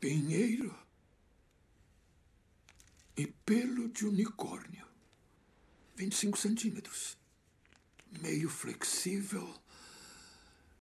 pinheiro e pelo de unicórnio, 25 centímetros, meio flexível